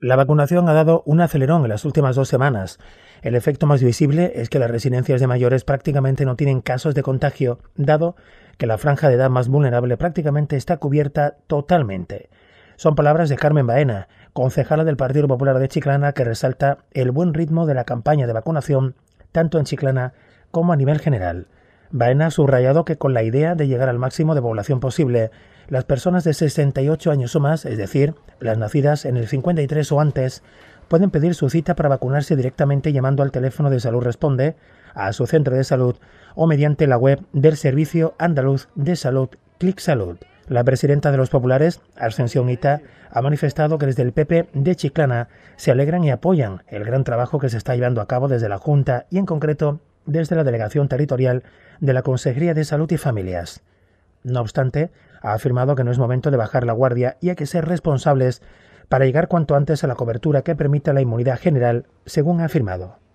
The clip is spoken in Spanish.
La vacunación ha dado un acelerón en las últimas dos semanas. El efecto más visible es que las residencias de mayores prácticamente no tienen casos de contagio, dado que la franja de edad más vulnerable prácticamente está cubierta totalmente. Son palabras de Carmen Baena, concejala del Partido Popular de Chiclana, que resalta el buen ritmo de la campaña de vacunación, tanto en Chiclana como a nivel general. Baena ha subrayado que con la idea de llegar al máximo de población posible, las personas de 68 años o más, es decir, las nacidas en el 53 o antes, pueden pedir su cita para vacunarse directamente llamando al teléfono de Salud Responde, a su centro de salud o mediante la web del Servicio Andaluz de Salud, Clic Salud. La presidenta de los populares, Ascensión Ita, ha manifestado que desde el PP de Chiclana se alegran y apoyan el gran trabajo que se está llevando a cabo desde la Junta y en concreto desde la Delegación Territorial de la Consejería de Salud y Familias. No obstante, ha afirmado que no es momento de bajar la guardia y hay que ser responsables para llegar cuanto antes a la cobertura que permita la inmunidad general, según ha afirmado.